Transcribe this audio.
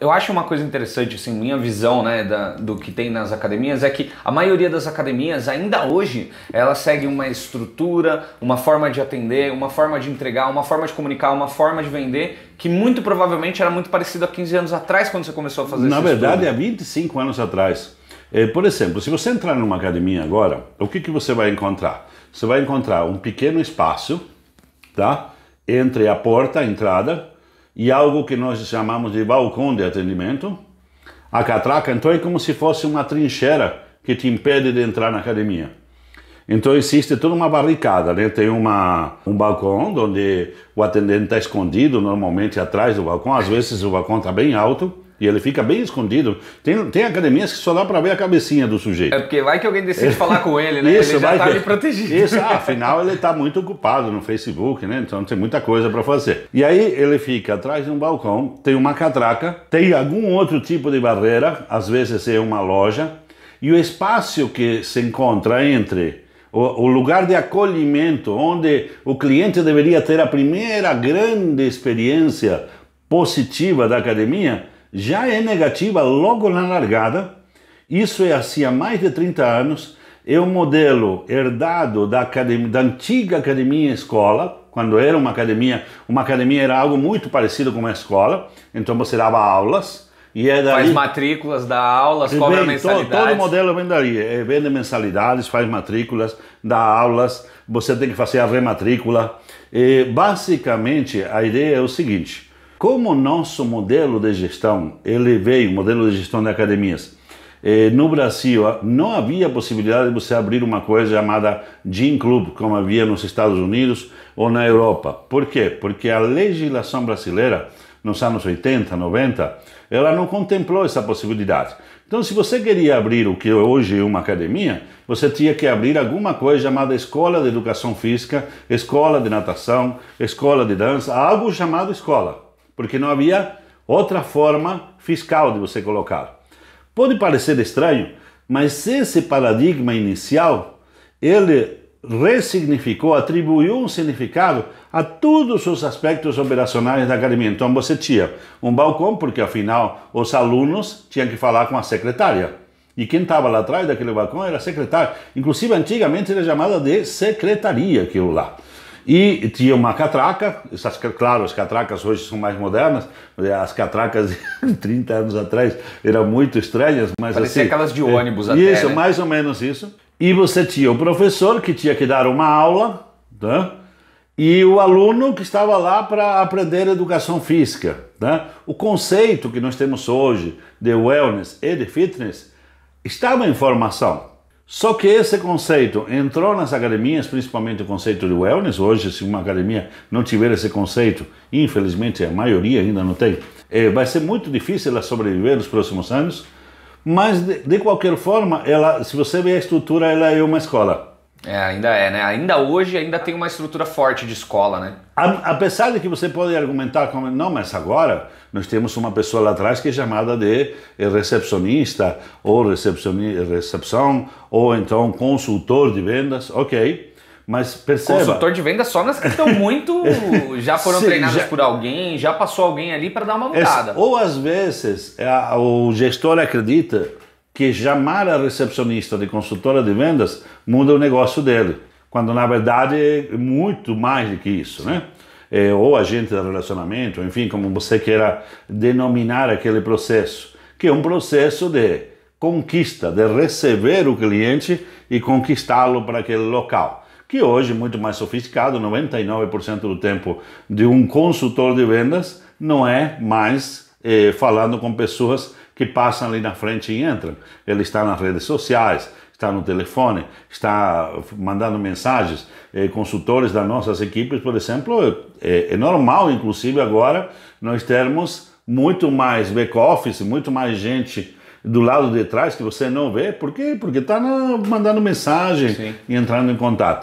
Eu acho uma coisa interessante, assim, minha visão, né, da, do que tem nas academias é que a maioria das academias ainda hoje ela segue uma estrutura, uma forma de atender, uma forma de entregar, uma forma de comunicar, uma forma de vender que muito provavelmente era muito parecida há 15 anos atrás quando você começou a fazer Na verdade, estudo. há 25 anos atrás. É, por exemplo, se você entrar numa academia agora, o que, que você vai encontrar? Você vai encontrar um pequeno espaço, tá? Entre a porta, a entrada e algo que nós chamamos de balcão de atendimento. A catraca, então, é como se fosse uma trincheira que te impede de entrar na academia. Então existe toda uma barricada, né? Tem uma, um balcão onde o atendente está escondido, normalmente atrás do balcão. Às vezes o balcão está bem alto e ele fica bem escondido. Tem, tem academias que só dá para ver a cabecinha do sujeito. É porque vai que alguém decide falar com ele, né? Isso, ele já está ali protegido. Isso, ah, afinal ele está muito ocupado no Facebook, né? Então tem muita coisa para fazer. E aí ele fica atrás de um balcão, tem uma catraca, tem algum outro tipo de barreira, às vezes é uma loja, e o espaço que se encontra entre o, lugar de acolhimento, onde o cliente deveria ter a primeira grande experiência positiva da academia, já é negativa logo na largada. Isso é assim há mais de 30 anos. É um modelo herdado da, academia, da antiga academia escola, quando era uma academia, uma academia era algo muito parecido com uma escola, então você dava aulas, e é daí, faz matrículas, dá aulas, cobra vem, mensalidades. Todo, todo modelo vem daí. É, vende mensalidades, faz matrículas, dá aulas, você tem que fazer a rematrícula. E, basicamente, a ideia é o seguinte: como o nosso modelo de gestão, ele veio, modelo de gestão de academias, eh, no Brasil ah, não havia possibilidade de você abrir uma coisa chamada gym club, como havia nos Estados Unidos ou na Europa. Por quê? Porque a legislação brasileira, nos anos 80, 90, ela não contemplou essa possibilidade. Então, se você queria abrir o que é hoje é uma academia, você tinha que abrir alguma coisa chamada escola de educação física, escola de natação, escola de dança, algo chamado escola porque não havia outra forma fiscal de você colocar. Pode parecer estranho, mas esse paradigma inicial, ele ressignificou, atribuiu um significado a todos os aspectos operacionais da academia. Então você tinha um balcão, porque afinal os alunos tinham que falar com a secretária. E quem estava lá atrás daquele balcão era secretária. Inclusive, antigamente era chamada de secretaria aquilo lá. E tinha uma catraca, essas, claro, as catracas hoje são mais modernas, as catracas de 30 anos atrás eram muito estranhas, mas Parecia assim, aquelas de é, ônibus é, até, Isso, né? mais ou menos isso. E você tinha o professor que tinha que dar uma aula, né? e o aluno que estava lá para aprender educação física. Né? O conceito que nós temos hoje de wellness e de fitness estava em formação. Só que esse conceito entrou nas academias, principalmente o conceito de wellness. Hoje, se uma academia não tiver esse conceito, infelizmente a maioria ainda não tem, é, vai ser muito difícil ela sobreviver nos próximos anos. Mas, de, de qualquer forma, ela, se você vê a estrutura, ela é uma escola. É, ainda é, né? Ainda hoje ainda tem uma estrutura forte de escola, né? A, apesar de que você pode argumentar como não, mas agora nós temos uma pessoa lá atrás que é chamada de recepcionista ou recepcioni, recepção ou então consultor de vendas, ok? Mas perceba. Consultor de vendas só nas que estão muito já foram Sim, treinadas já... por alguém, já passou alguém ali para dar uma é, mudada. ou às vezes é, a, o gestor acredita que chamar a recepcionista de consultora de vendas muda o negócio dele, quando na verdade é muito mais do que isso, né? É, ou agente de relacionamento, enfim, como você queira denominar aquele processo, que é um processo de conquista, de receber o cliente e conquistá-lo para aquele local. Que hoje, muito mais sofisticado, 99% do tempo de um consultor de vendas não é mais é, falando com pessoas que passam ali na frente e entram. Ele está nas redes sociais, está no telefone, está mandando mensagens. Eh, consultores das nossas equipes, por exemplo, eh, é, normal, inclusive agora, nós termos muito mais back-office, muito mais gente do lado de trás que você não vê. Por quê? Porque está mandando mensagem Sim. e entrando em contato.